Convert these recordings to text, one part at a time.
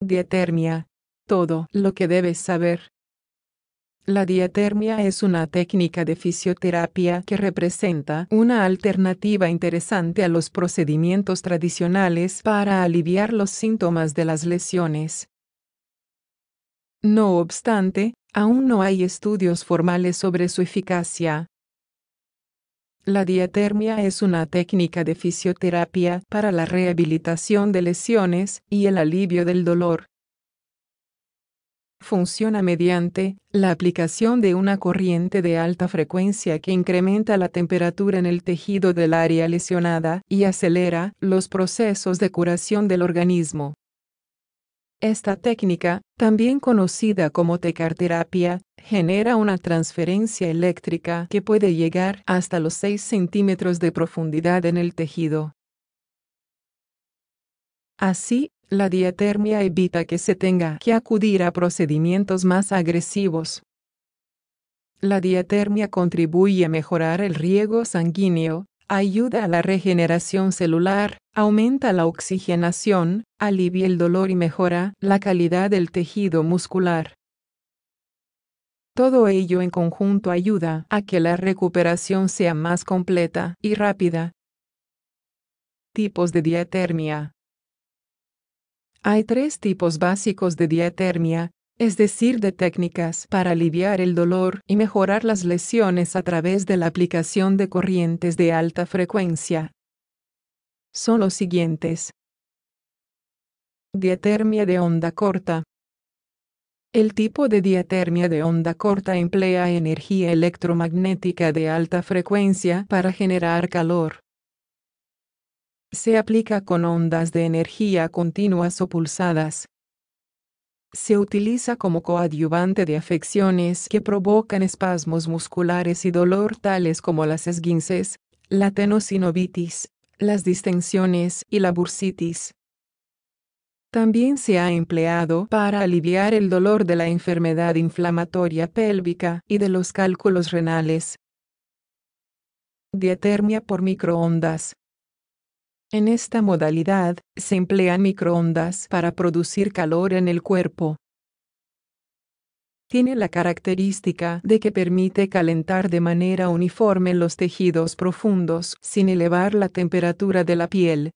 Diatermia. Todo lo que debes saber. La diatermia es una técnica de fisioterapia que representa una alternativa interesante a los procedimientos tradicionales para aliviar los síntomas de las lesiones. No obstante, aún no hay estudios formales sobre su eficacia. La diatermia es una técnica de fisioterapia para la rehabilitación de lesiones y el alivio del dolor. Funciona mediante la aplicación de una corriente de alta frecuencia que incrementa la temperatura en el tejido del área lesionada y acelera los procesos de curación del organismo. Esta técnica, también conocida como tecarterapia, genera una transferencia eléctrica que puede llegar hasta los 6 centímetros de profundidad en el tejido. Así, la diatermia evita que se tenga que acudir a procedimientos más agresivos. La diatermia contribuye a mejorar el riego sanguíneo, ayuda a la regeneración celular, aumenta la oxigenación, alivia el dolor y mejora la calidad del tejido muscular. Todo ello en conjunto ayuda a que la recuperación sea más completa y rápida. Tipos de diatermia. Hay tres tipos básicos de diatermia, es decir, de técnicas para aliviar el dolor y mejorar las lesiones a través de la aplicación de corrientes de alta frecuencia. Son los siguientes. Diatermia de onda corta. El tipo de diatermia de onda corta emplea energía electromagnética de alta frecuencia para generar calor. Se aplica con ondas de energía continuas o pulsadas. Se utiliza como coadyuvante de afecciones que provocan espasmos musculares y dolor tales como las esguinces, la tenosinovitis, las distensiones y la bursitis. También se ha empleado para aliviar el dolor de la enfermedad inflamatoria pélvica y de los cálculos renales. Diatermia por microondas. En esta modalidad, se emplean microondas para producir calor en el cuerpo. Tiene la característica de que permite calentar de manera uniforme los tejidos profundos sin elevar la temperatura de la piel.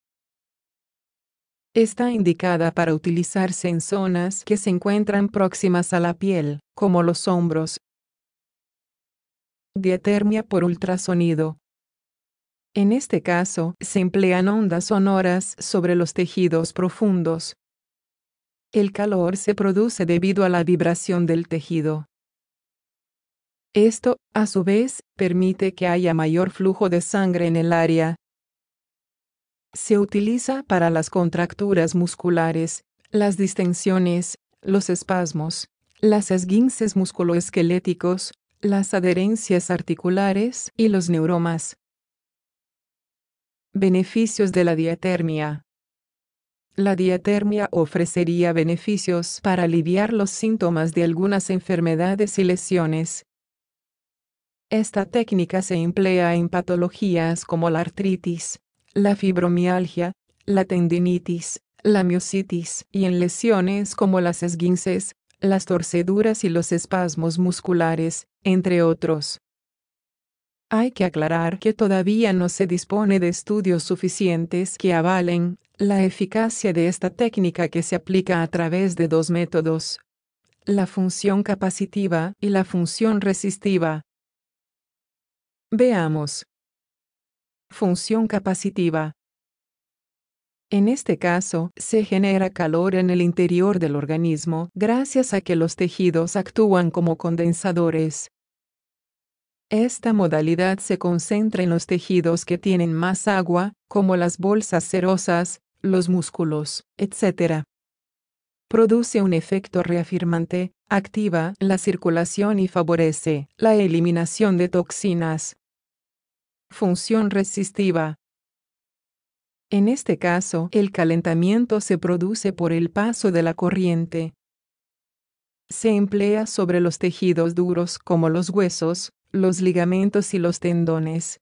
Está indicada para utilizarse en zonas que se encuentran próximas a la piel, como los hombros. Dietermia por ultrasonido. En este caso, se emplean ondas sonoras sobre los tejidos profundos. El calor se produce debido a la vibración del tejido. Esto, a su vez, permite que haya mayor flujo de sangre en el área, se utiliza para las contracturas musculares, las distensiones, los espasmos, las esguinces musculoesqueléticos, las adherencias articulares y los neuromas. Beneficios de la diatermia. La diatermia ofrecería beneficios para aliviar los síntomas de algunas enfermedades y lesiones. Esta técnica se emplea en patologías como la artritis, la fibromialgia, la tendinitis, la miositis y en lesiones como las esguinces, las torceduras y los espasmos musculares, entre otros. Hay que aclarar que todavía no se dispone de estudios suficientes que avalen la eficacia de esta técnica que se aplica a través de dos métodos, la función capacitiva y la función resistiva. Veamos. Función capacitiva. En este caso, se genera calor en el interior del organismo gracias a que los tejidos actúan como condensadores. Esta modalidad se concentra en los tejidos que tienen más agua, como las bolsas serosas, los músculos, etc. Produce un efecto reafirmante, activa la circulación y favorece la eliminación de toxinas, Función resistiva. En este caso, el calentamiento se produce por el paso de la corriente. Se emplea sobre los tejidos duros como los huesos, los ligamentos y los tendones.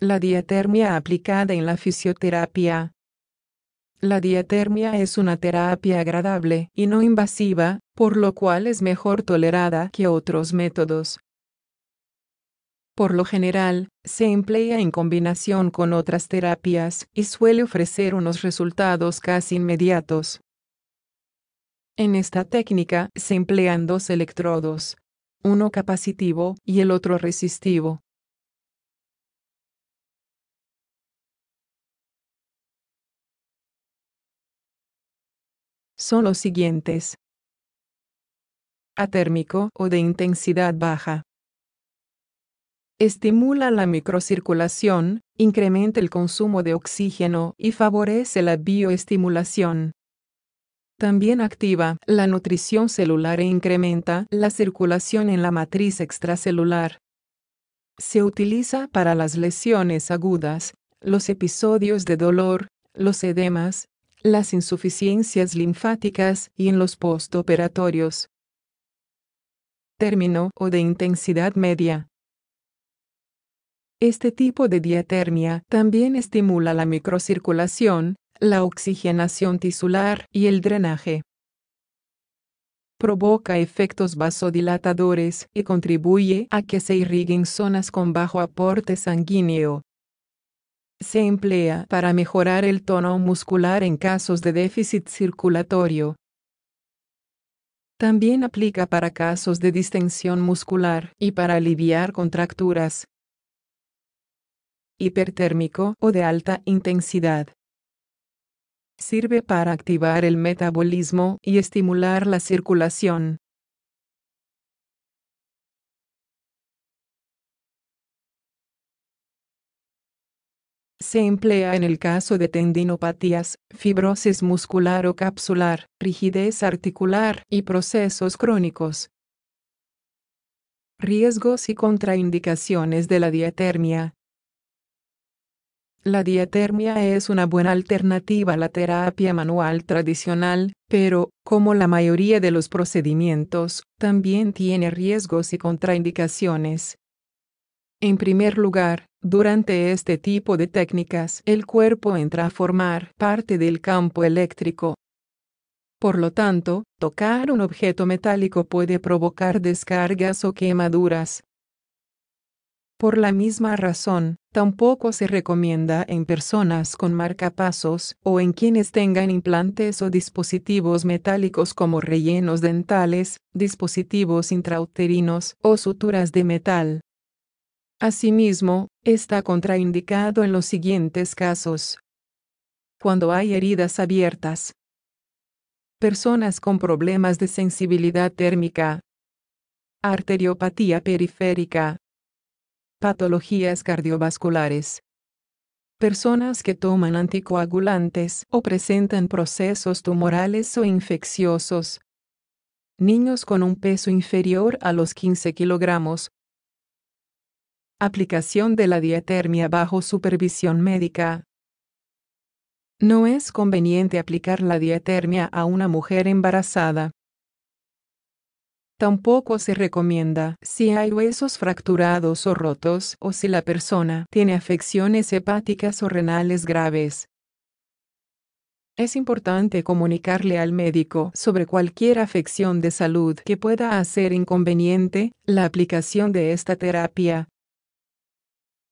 La diatermia aplicada en la fisioterapia. La diatermia es una terapia agradable y no invasiva, por lo cual es mejor tolerada que otros métodos. Por lo general, se emplea en combinación con otras terapias y suele ofrecer unos resultados casi inmediatos. En esta técnica se emplean dos electrodos, uno capacitivo y el otro resistivo. son los siguientes. Atérmico o de intensidad baja. Estimula la microcirculación, incrementa el consumo de oxígeno y favorece la bioestimulación. También activa la nutrición celular e incrementa la circulación en la matriz extracelular. Se utiliza para las lesiones agudas, los episodios de dolor, los edemas, las insuficiencias linfáticas y en los postoperatorios. Término o de intensidad media. Este tipo de diatermia también estimula la microcirculación, la oxigenación tisular y el drenaje. Provoca efectos vasodilatadores y contribuye a que se irriguen zonas con bajo aporte sanguíneo, se emplea para mejorar el tono muscular en casos de déficit circulatorio. También aplica para casos de distensión muscular y para aliviar contracturas. Hipertérmico o de alta intensidad. Sirve para activar el metabolismo y estimular la circulación. Se emplea en el caso de tendinopatías, fibrosis muscular o capsular, rigidez articular y procesos crónicos. Riesgos y contraindicaciones de la diatermia. La diatermia es una buena alternativa a la terapia manual tradicional, pero, como la mayoría de los procedimientos, también tiene riesgos y contraindicaciones. En primer lugar, durante este tipo de técnicas el cuerpo entra a formar parte del campo eléctrico. Por lo tanto, tocar un objeto metálico puede provocar descargas o quemaduras. Por la misma razón, tampoco se recomienda en personas con marcapasos o en quienes tengan implantes o dispositivos metálicos como rellenos dentales, dispositivos intrauterinos o suturas de metal. Asimismo, está contraindicado en los siguientes casos. Cuando hay heridas abiertas. Personas con problemas de sensibilidad térmica. Arteriopatía periférica. Patologías cardiovasculares. Personas que toman anticoagulantes o presentan procesos tumorales o infecciosos. Niños con un peso inferior a los 15 kilogramos Aplicación de la diatermia bajo supervisión médica. No es conveniente aplicar la diatermia a una mujer embarazada. Tampoco se recomienda si hay huesos fracturados o rotos o si la persona tiene afecciones hepáticas o renales graves. Es importante comunicarle al médico sobre cualquier afección de salud que pueda hacer inconveniente la aplicación de esta terapia.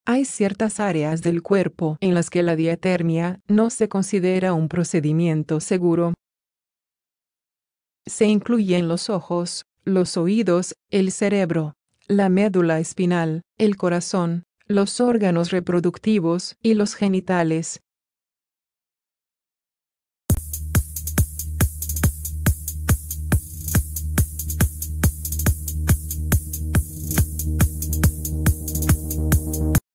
Hay ciertas áreas del cuerpo en las que la diatermia no se considera un procedimiento seguro. Se incluyen los ojos, los oídos, el cerebro, la médula espinal, el corazón, los órganos reproductivos y los genitales,